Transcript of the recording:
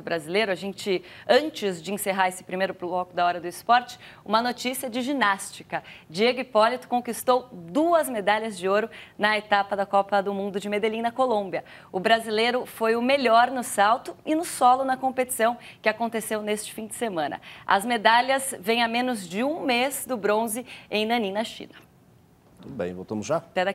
Brasileiro, a gente, antes de encerrar esse primeiro bloco da Hora do Esporte, uma notícia de ginástica. Diego Hipólito conquistou duas medalhas de ouro na etapa da Copa do Mundo de Medellín, na Colômbia. O brasileiro foi o melhor no salto e no solo na competição que aconteceu neste fim de semana. As medalhas vêm a menos de um mês do bronze em Nanin, na China. Tudo bem, voltamos já? Até daqui.